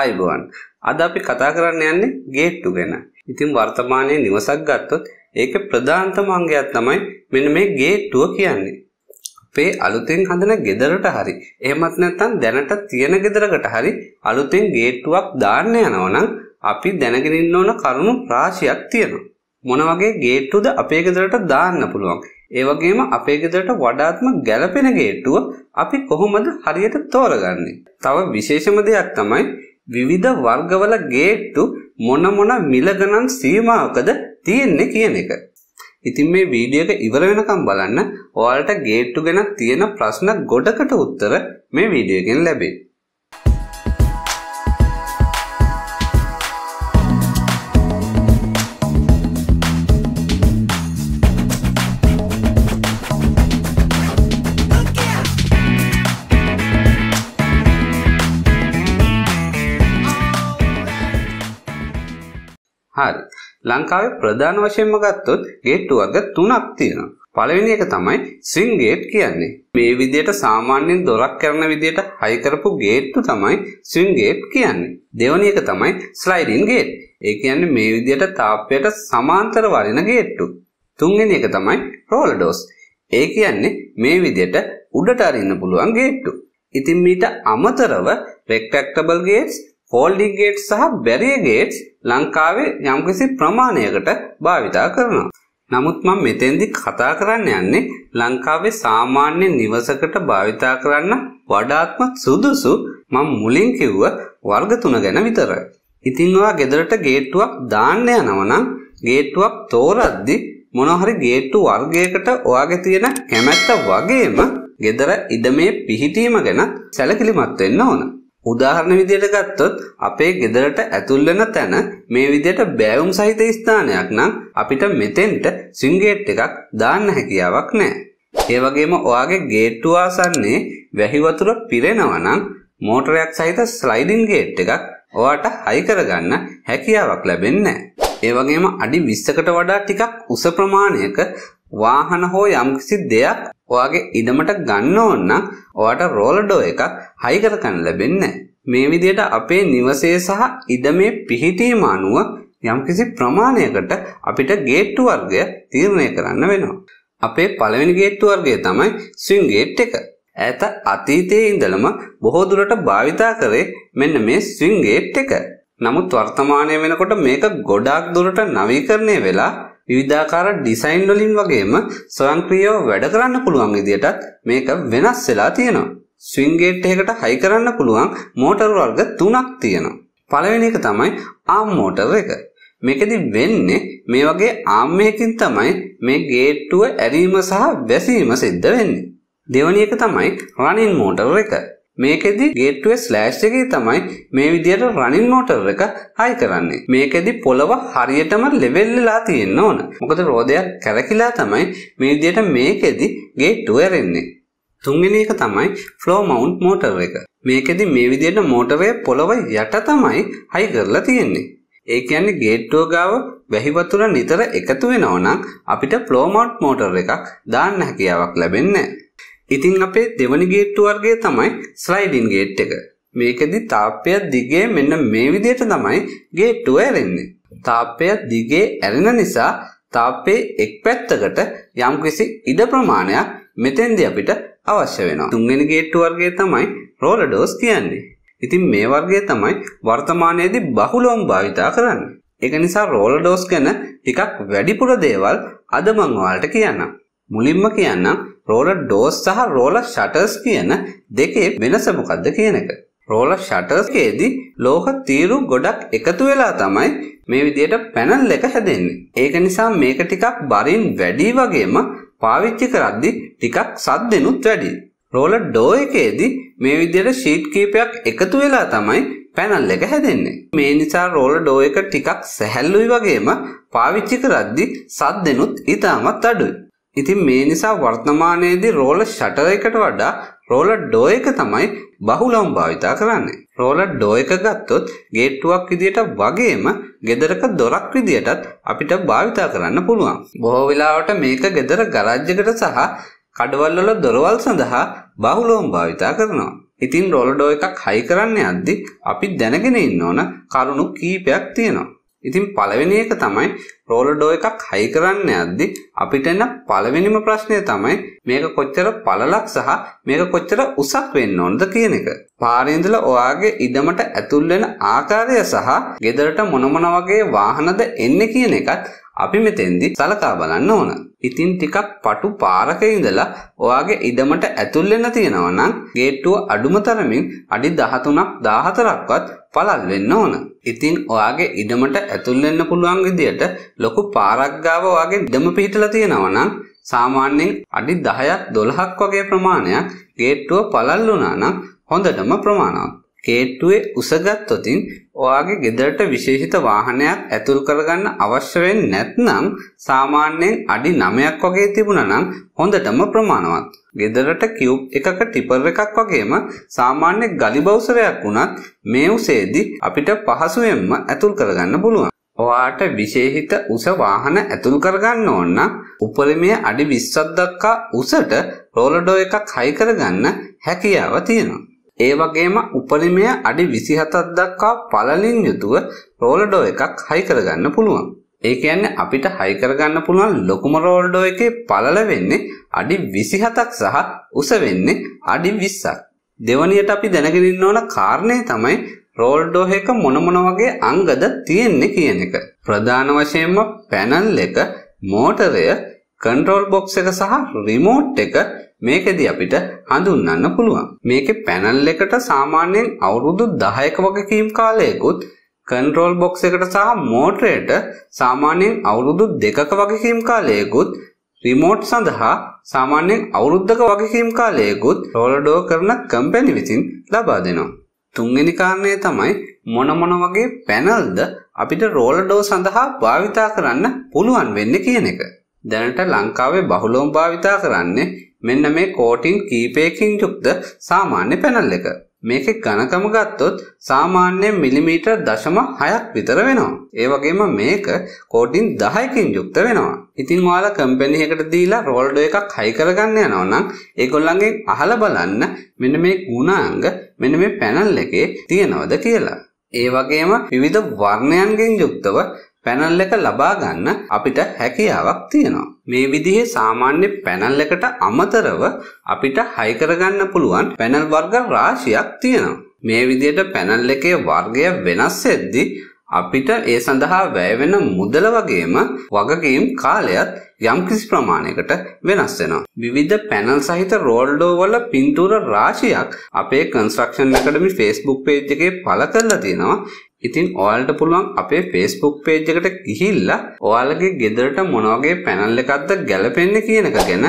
ආයිබුවන් අද අපි කතා කරන්න යන්නේ ගේට්ටු ගැන. ඉතින් වර්තමානයේ නිවසක් ගත්තොත් ඒක ප්‍රධානතම අංගයක් තමයි මෙන්න මේ ගේට්ටුව කියන්නේ. අපේ අලුතෙන් හදන ගෙදරට හරි එහෙමත් නැත්නම් දැනට තියෙන ගෙදරකට හරි අලුතෙන් ගේට්ටුවක් දාන්න යනවනම් අපි දැනගෙන ඉන්න ඕන කරුණු රාශියක් තියෙනවා. මොන වගේ ගේට්ටුද අපේ ගෙදරට දාන්න පුළුවන්? ඒ වගේම අපේ ගෙදරට වඩාත්ම ගැළපෙන ගේට්ටුව අපි කොහොමද හරියට තෝරගන්නේ? තව විශේෂම දෙයක් තමයි විවිධ වර්ගවල ගේට්ටු මොන මොන මිල ගණන් සීමාවකද තියෙන්නේ කියන එක. ඉතින් මේ වීඩියෝ එක ඉවර වෙනකම් බලන්න ඔයාලට ගේට්ටු ගැන තියෙන ප්‍රශ්න ගොඩකට උත්තර මේ වීඩියෝ එකෙන් ලැබේ. හරි. ලංකාවේ ප්‍රධාන වශයෙන්ම ගත්තොත් ගේට්ටු වර්ග තුනක් තියෙනවා. පළවෙනි එක තමයි ස්විං ගේට් කියන්නේ. මේ විදිහට සාමාන්‍යයෙන් දොරක් කරන විදිහට හයි කරපු ගේට්ටු තමයි ස්විං ගේට් කියන්නේ. දෙවෙනි එක තමයි ස්ලයිඩින් ගේට්. ඒ කියන්නේ මේ විදිහට තාප්පයට සමාන්තර වරින ගේට්ටු. තුන්වෙනි එක තමයි රෝලර් ඩෝස්. ඒ කියන්නේ මේ විදිහට උඩට අරින්න පුළුවන් ගේට්ටු. ඉතින් මීට අමතරව රෙක්ටැක්ටබල් ගේට්ස් හෝල්ඩින් ගේට් සහ බැරිය ගේට්ස් ලංකාවේ යම්කිසි ප්‍රමාණයකට භාවිතා කරනවා. නමුත් මම මෙතෙන්දි කතා කරන්න යන්නේ ලංකාවේ සාමාන්‍ය නිවසකට භාවිතා කරන්න වඩාත්ම සුදුසු මම මුලින් කිව්ව වර්ග තුන ගැන විතරයි. ඉතින් ඔයා ගෙදරට ගේට්ටුවක් දාන්න යනවා නම් ගේට්ටුවක් තෝරද්දි මොන හරි ගේට්ටු වර්ගයකට ඔයාගේ තියෙන කැමැත්ත වගේම ගෙදර ඉඩමේ පිහිටීම ගැන සැලකිලිමත් වෙන්න ඕන. උදාහරණ විදියට ගත්තොත් අපේ ගෙදරට ඇතුල් වෙන තැන මේ විදියට බෑවුම් සහිත ස්ථානයක් නම් අපිට මෙතෙන්ට සිංගේට් එකක් දාන්න හැකියාවක් නැහැ. ඒ වගේම ඔයාගේ ගේට්ටුව ආසන්නේ වැහි වතුර පිරෙනවා නම් මෝටරයක් සහිත ස්ලයිඩින් ගේට් එකක් ඔයාට හයි කරගන්න හැකියාවක් ලැබෙන්නේ නැහැ. ඒ වගේම අඩි 20කට වඩා ටිකක් උස ප්‍රමාණයක වාහන හෝ යම්කිසි දෙයක් ඔයාගේ ඉඩමට ගන්න ඕන නම් ඔයාට රෝලඩෝ එකක් හයි කරගන්න ලැබෙන්නේ මේ විදිහට අපේ නිවසේ සහ ඉඩමේ පිහිටීම අනුව යම්කිසි ප්‍රමාණයකට අපිට ගේට්ටු වර්ගය තීරණය කරන්න වෙනවා. අපේ පළවෙනි ගේට්ටු වර්ගය තමයි ස්විං ගේට් එක. ඈත අතීතයේ ඉඳලම බොහෝ දුරට භාවිතා කරේ මෙන්න මේ ස්විං ගේට් එක. නමුත් වර්තමානය වෙනකොට මේක ගොඩාක් දුරට නවීකරණය වෙලා විවිධාකාර ඩිසයින් වලින් වගේම ස්වයංක්‍රීයව වැඩ කරන්න පුළුවන් විදිහටත් මේක වෙනස් වෙලා තියෙනවා. ස්විං ගේට් එකකට හයි කරන්න පුළුවන් මෝටර වර්ග තුනක් තියෙනවා. පළවෙනි එක තමයි ආම් මෝටර එක. මේකෙදි වෙන්නේ මේ වගේ ආම් එකකින් තමයි මේ ගේට්ටුව ඇරීම සහ වැසීම සිද්ධ වෙන්නේ. දෙවැනි එක තමයි රනින් මෝටර එක. මේකෙදි ගේටුවේ ස්ලෑෂ් එකේ තමයි මේ විදියට රනින් මෝටර් එක හයි කරන්නේ. මේකෙදි පොළව හරියටම ලෙවල් වෙලා තියෙන්න ඕන. මොකද රෝදයක් කැරකිලා තමයි මේ විදියට මේකෙදි ගේට්ටුව ඇරෙන්නේ. තුන්වෙනි එක තමයි ෆ්ලෝ මවුන්ට් මෝටර් එක. මේකෙදි මේ විදියට මෝටරය පොළව යට තමයි හයි කරලා තියෙන්නේ. ඒ කියන්නේ ගේට්ටුව ගාව වැහි වතුර නිතර එකතු වෙනවා නම් අපිට ෆ්ලෝ මවුන්ට් මෝටර් එකක් දාන්න හැකියාවක් ලැබෙන්නේ නැහැ. ඉතින් අපේ දෙවනි ගේට්ටු වර්ගය තමයි ස්ලයිඩින් ගේට් එක. මේකෙදි තාප්පය දිගේ මෙන්න මේ විදිහට තමයි ගේට්ටුව ඇරෙන්නේ. තාප්පය දිගේ ඇරෙන නිසා තාප්පේ එක් පැත්තකට යම්කිසි ඉඩ ප්‍රමාණයක් මෙතෙන්දී අපිට අවශ්‍ය වෙනවා. තුන්වෙනි ගේට්ටු වර්ගය තමයි රෝලර් ඩෝස් කියන්නේ. ඉතින් මේ වර්ගය තමයි වර්තමානයේදී බහුලවම භාවිතා කරන්නේ. ඒක නිසා රෝලර් ඩෝස් ගැන ටිකක් වැඩිපුර දේවල් අද මම ඔයාලට කියන්නම්. මුලින්ම කියන්නම් රෝලර් ඩෝස් සහ රෝලර් ෂටර්ස් කියන දෙකේ වෙනස මොකක්ද කියන එක. රෝලර් ෂටර්ස්කේදී ලෝහ තීරු ගොඩක් එකතු වෙලා තමයි මේ විදියට පැනල් එක හැදෙන්නේ. ඒක නිසා මේක ටිකක් බරින් වැඩි වගේම පාවිච්චි කරද්දි ටිකක් සද්දෙනුත් වැඩි. රෝලර් ඩෝ එකේදී මේ විදියට ෂීට් කීපයක් එකතු වෙලා තමයි පැනල් එක හැදෙන්නේ. මේ නිසා රෝල ඩෝ එක ටිකක් සැහැල්ලුයි වගේම පාවිච්චි කරද්දි සද්දෙනුත් ඉතාමත් අඩුයි. ඉතින් මේ නිසා වර්තමානයේදී රෝල ෂටර් එකට වඩා රෝලර් ඩෝ එක තමයි බහුලවම භාවිතා කරන්නේ. රෝලර් ඩෝ එක ගත්තොත් ගේට්ටුවක් විදියට වගේම ගෙදරක දොරක් විදියටත් අපිට භාවිතා කරන්න පුළුවන්. බොහෝ වෙලාවට මේක ගෙදර ගරාජ් එකට සහ කඩවල් වල දොරවල් සඳහා බහුලවම භාවිතා කරනවා. ඉතින් රෝලර් ඩෝ එකක් හයි කරන්න යද්දී අපි දැනගෙන ඉන්න ඕන කරුණු කීපයක් තියෙනවා. ඉතින් පළවෙනි එක තමයි රෝලර් ඩෝ එකක් හයි කරන්න යද්දි අපිට එන පළවෙනිම ප්‍රශ්නය තමයි මේක කොච්චර පළලක් සහ මේක කොච්චර උසක් වෙන්න ඕනද කියන එක. පාරේ ඉඳලා ඔයාගේ ඉදමට ඇතුල් වෙන ආකාරය සහ ගෙදරට මොන මොන වගේ වාහනද එන්නේ කියන එකත් අපි මෙතෙන්දි සලකා බලන්න ඕන. ඉතින් ටිකක් පටු පාරක ඉඳලා ඔයාගේ ඉඩමට ඇතුල් වෙන්න තියෙනවා නම් ගේට්ටුව අඩුම තරමින් අඩි 13ක් 14ක්වත් පළල් වෙන්න ඕන. ඉතින් ඔයාගේ ඉඩමට ඇතුල් වෙන්න පුළුවන් විදියට ලොකු පාරක් ගාව ඔයාගේ ඉඩම පිහිටලා තියෙනවා නම් සාමාන්‍යයෙන් අඩි 10ක් 12ක් වගේ ප්‍රමාණයක් ගේට්ටුව පළල් වුණා නම් හොඳටම ප්‍රමාණවත්. ගේට්ටුවේ උසගත්තොතින් ඔයාගේ ගෙදරට විශේෂිත වාහනයක් ඇතුල් කරගන්න අවශ්‍ය වෙන්නේ නැත්නම් සාමාන්‍යයෙන් අඩි 9ක් වගේ තිබුණා නම් හොඳටම ප්‍රමාණවත්. ගෙදරට කියුබ් එකක ටිපර් එකක් වගේම සාමාන්‍ය ගලි බවුසරයක් වුණත් මේ උසේදී අපිට පහසුවෙන්ම ඇතුල් කරගන්න පුළුවන්. ඔයාට විශේෂිත උස වාහන ඇතුල් කරගන්න ඕන නම් උපරිමයේ අඩි 20ක් දක්වා උසට රෝලඩෝ එකක් හයි කරගන්න හැකියාව තියෙනවා. ඒ වගේම උපරිමය අඩි 27ක් දක්වා පළලින් යුතුව රෝලඩෝ එකක් හයි කරගන්න පුළුවන්. ඒ කියන්නේ අපිට හයි කරගන්න පුළුවන් ලොකුම රෝල්ඩෝ එකේ පළල වෙන්නේ අඩි 27ක් සහ උස වෙන්නේ අඩි 20ක්. දෙවනියට අපි දැනගෙන ඉන්න ඕන කාරණේ තමයි රෝල්ඩෝ එක මොන මොන වගේ අංගද තියෙන්නේ කියන එක. ප්‍රධාන වශයෙන්ම පැනල් එක, මෝටරය, කන්ට්‍රෝල් බොක්ස් එක සහ රිමෝට් එක මේකෙදි අපිට හඳුන්වන්න පුළුවන්. මේකේ පැනල් එකට සාමාන්‍යයෙන් අවුරුදු 10ක වගකීම් කාලයකුත් කන්ට්‍රෝල් බොක්ස් එකට සහ මෝටරයට සාමාන්‍යයෙන් අවුරුදු 2ක වගකීම් කාලයකුත් රිමෝට් සඳහා සාමාන්‍යයෙන් අවුරුද්දක වගකීම් කාලයකුත් රෝලඩෝ කරන කම්පැනි විසින් ලබා දෙනවා. තුන්වෙනි කාරණය තමයි මොන මොන වගේ පැනල්ද අපිට රෝලඩෝ සඳහා භාවිතා කරන්න පුළුවන් වෙන්නේ කියන එක. දැනට ලංකාවේ බහුලවම භාවිතා කරන්නේ මෙන්න මේ කෝටින් කීපයකින් යුක්ත සාමාන්‍ය පැනල් එක. මේකේ ඝනකම ගත්තොත් සාමාන්‍යයෙන් මිලිමීටර් දශම 6ක් විතර වෙනවා. ඒ වගේම මේක කෝටින් 10කින් යුක්ත වෙනවා. ඉතින් ඔයාලා කම්පැනි එකකට දීලා රෝල්ඩෝ එකක් හයි කරගන්න යනවා නම් ඒගොල්ලන්ගෙන් අහලා බලන්න මෙන්න මේ ගුණාංග මෙන්න මේ පැනල් එකේ තියනවද කියලා. ඒ වගේම විවිධ වර්ණයන්ගෙන් යුක්තව පැනල් එක ලබා ගන්න අපිට හැකියාවක් තියෙනවා. මේ විදිහේ සාමාන්‍ය පැනල් එකට අමතරව අපිට හයි කරගන්න පුළුවන් පැනල් වර්ග රාශියක් තියෙනවා. මේ විදිහට පැනල් එකේ වර්ගය වෙනස් වෙද්දී අපිට ඒ සඳහා වැයවෙන මුදල වගේම වගකීම් කාලයත් යම්කිසි ප්‍රමාණයකට වෙනස් වෙනවා. විවිධ පැනල් සහිත රෝල්ඩෝ වල පින්තූර රාශියක් අපේ කන්ස්ට්‍රක්ෂන් ඇකඩමි Facebook page එකේ පළ කරලා තියෙනවා. ඉතින් ඔයාලට පුළුවන් අපේ Facebook page එකට ගිහිල්ලා ඔයාලගේ ගෙදරට මොන වගේ පැනල් එකක්ද ගැලපෙන්නේ කියන එක ගැන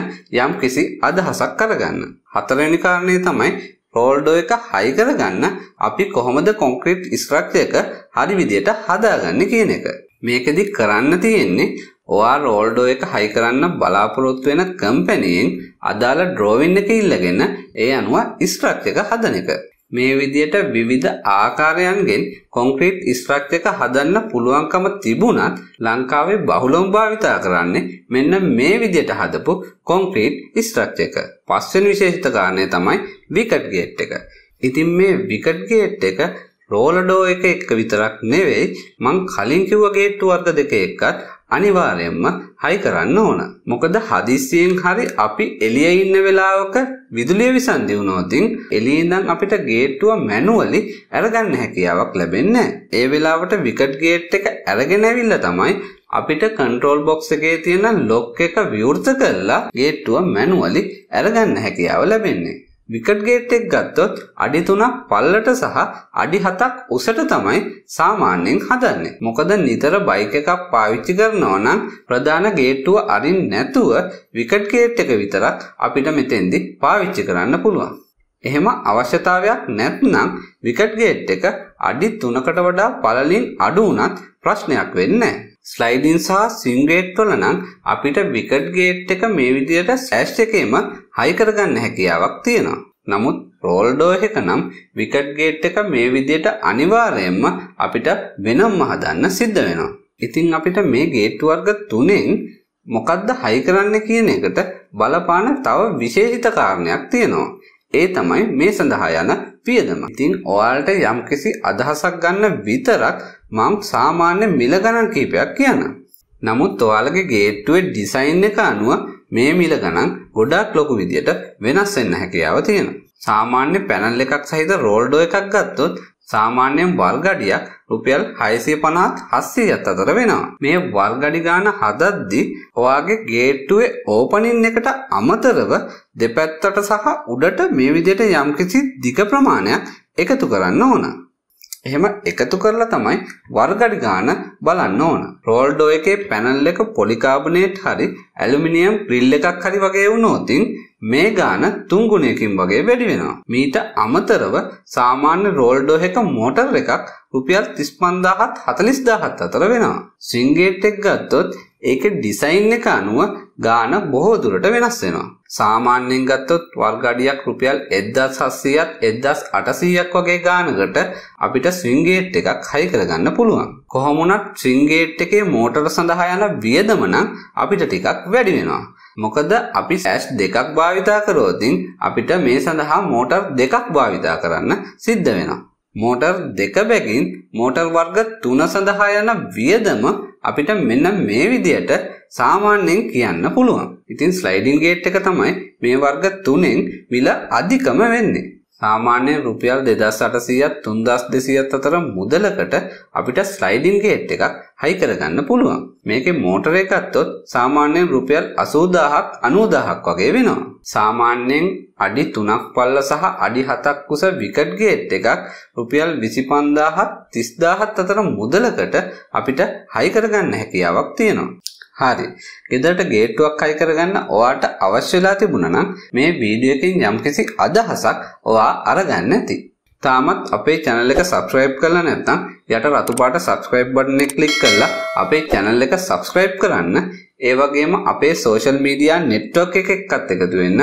යම්කිසි අදහසක් අරගන්න. හතරවෙනි කාරණේ තමයි රෝල්ඩෝ එක හයි කරගන්න අපි කොහොමද කොන්ක්‍රීට් ස්ට්‍රක්චර් එක හරි විදියට හදාගන්නේ කියන එක. මේකෙදි කරන්න තියෙන්නේ ඔයා රෝල්ඩෝ එක හයි කරන්න බලාපොරොත්තු වෙන කම්පැනියෙන් අදාළ ඩ්‍රෝවින් එක ඉල්ලගෙන ඒ අනුව ස්ට්‍රක්චර් එක හදන එක. මේ විදියට විවිධ ආකාරයන්ගෙන් කොන්ක්‍රීට් ස්ට්‍රක්චර් එක හදන්න පුළුවන්කම තිබුණත් ලංකාවේ බහුලවම භාවිතා කරන්නේ මෙන්න මේ විදියට හදපු කොන්ක්‍රීට් ස්ට්‍රක්චර් එක. පස්වෙනි විශේෂිත කාරණය තමයි විකට් ගේට් එක. ඉතින් මේ විකට් ගේට් එක රෝලඩෝ එක එක්ක විතරක් නෙවෙයි මං කලින් කිව්ව ගේට්ටු වර්ග දෙක එක්කත් අනිවාර්යෙන්ම හයි කරන්න ඕන. මොකද හදිස්සියෙන් හරි අපි එළිය ඉන්න වෙලාවක විදුලිය විසන්දි වුණොතින් එළියේ ඉඳන් අපිට ගේට්ටුව මැනුවලි අරගන්න හැකියාවක් ලැබෙන්නේ ඒ වෙලාවට විකට් ගේට් එක අරගෙන ඇවිල්ලා තමයි අපිට කන්ට්‍රෝල් බොක්ස් එකේ තියෙන ලොක් එක විවෘත කරලා ගේට්ටුව මැනුවලි අරගන්න හැකියාව ලැබෙන්නේ. විකට් ගේට් එක ගත්තොත් අඩි 3ක් පල්ලට සහ අඩි 7ක් උසට තමයි සාමාන්‍යයෙන් හදන්නේ. මොකද නිතර බයික් එකක් පාවිච්චි කරනවා නම් ප්‍රධාන ගේට්ටුව අරින් නැතුව විකට් ගේට් එක විතරක් අපිට මෙතෙන්දි පාවිච්චි කරන්න පුළුවන්. එහෙම අවශ්‍යතාවයක් නැත්නම් විකට් ගේට් එක අඩි 3කට වඩා පළලින් අඩු වුණත් ප්‍රශ්නයක් වෙන්නේ නැහැ. ස්ලයිඩින් සහ සිම් ගේට් වල නම් අපිට විකට් ගේට් එක මේ විදිහට ස්ලෑෂ් එකේම හයි කරගන්න හැකියාවක් තියෙනවා. නමුත් රෝල් ඩෝ එක නම් විකට් ගේට් එක මේ විදිහට අනිවාර්යයෙන්ම අපිට වෙනම්ම හදන්න සිද්ධ වෙනවා. ඉතින් අපිට මේ ගේට් වර්ග තුනෙන් මොකද්ද හයි කරන්න කියන එකට බලපාන තව විශේෂිත කාරණයක් තියෙනවා. ඒ තමයි මේ සඳහා යන වියදම. ඉතින් ඔයාලට යම්කිසි අදහසක් ගන්න විතරක් මං සාමාන්‍ය මිල ගණන් කීපයක් කියන. නමුත් ඔයාලගේ ගේට්ටුවේ ඩිසයින් එක අනුව මේ මිල ගණන් ගොඩක් ලොකු විදියට වෙනස් වෙන්න හැකියාව තියෙනවා. සාමාන්‍ය පැනල් එකක් සහිත රෝල්ඩෝ එකක් ගත්තොත් සාමාන්‍යයෙන් වල්ගඩියක් රුපියල් 650ත් 700ත් අතර වෙනවා. මේ වල්ගඩි ගාන හදද්දි ඔයාගේ ගේට්ටුවේ ඕපනින් එකට අමතරව දෙපැත්තට සහ උඩට මේ විදිහට යම්කිසි දිග ප්‍රමාණයක් එකතු කරන්න ඕන. එහෙම එකතු කරලා තමයි වර්ගඩ ගාන බලන්න ඕන. රෝල්ඩෝ එකේ පැනල් එක පොලිකාබනේට් හරි ඇලුමිනියම් ග්‍රිල් එකක් හරි වගේ වුණොත් මේ ගාන තුන් ගුණයකින් වගේ වැඩි වෙනවා. මීට අමතරව සාමාන්‍ය රෝල්ඩෝ එක මෝටර් එකක් රුපියල් 35000ත් 40000ත් අතර වෙනවා. සිංගේට් එක ගත්තොත් ඒකේ ඩිසයින් එක අනුව ගාන බොහෝ දුරට වෙනස් වෙනවා. සාමාන්‍යයෙන් ගත්තොත් වර්ග අඩියක් රුපියල් 1700ත් 1800ක් වගේ ගානකට අපිට ස්විං ගේට් එකක් හයි කරගන්න පුළුවන්. කොහොම වුණත් ස්විං ගේට් එකේ මෝටර සඳහා යන වියදම නම් අපිට ටිකක් වැඩි වෙනවා. මොකද අපි සෑස් දෙකක් භාවිතා කරෝතින් අපිට මේ සඳහා මෝටර් දෙකක් භාවිතා කරන්න සිද්ධ වෙනවා. මෝටර් දෙක බැගින් මෝටර් වර්ග 3 සඳහා යන වියදම අපිට මෙන්න මේ විදියට සාමාන්‍යයෙන් කියන්න පුළුවන්. ඉතින් ස්ලයිඩින් ගේට් එක තමයි මේ වර්ග 3න් මිල අධිකම වෙන්නේ. සාමාන්‍ය රුපියල් 2800ත් 3200ත් අතර මුදලකට අපිට ස්ලයිඩින් ගේට් එකක් හයි කරගන්න පුළුවන්. මේකේ මෝටර එක ගත්තොත් සාමාන්‍යයෙන් රුපියල් 80000ක් 90000ක් වගේ වෙනවා. සාමාන්‍යයෙන් අඩි 3ක් පල්ල සහ අඩි 7ක් කුස විකට් ගේට් එකක් රුපියල් 25000ත් 30000ත් අතර මුදලකට අපිට හයි කරගන්න හැකියාවක් තියෙනවා. හරි. ගෙදරට ගේට්ටුවක් හයි කරගන්න ඔයාට අවශ්‍ය වෙලා තිබුණා නම් මේ වීඩියෝ එකෙන් යම්කිසි අදහසක් ඔයා අරගන්න ඇති. තාමත් අපේ channel එක subscribe කරලා නැත්නම් යට රතු පාට subscribe button එක click කරලා අපේ channel එක subscribe කරන්න. ඒ වගේම අපේ social media network එකකත් එකතු වෙන්න.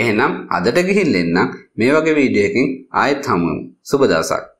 එහෙනම් අදට ගිහින් එන්නම් මේ වගේ වීඩියෝ එකකින් ආයෙත් හමු වෙමු. සුබ දවසක්.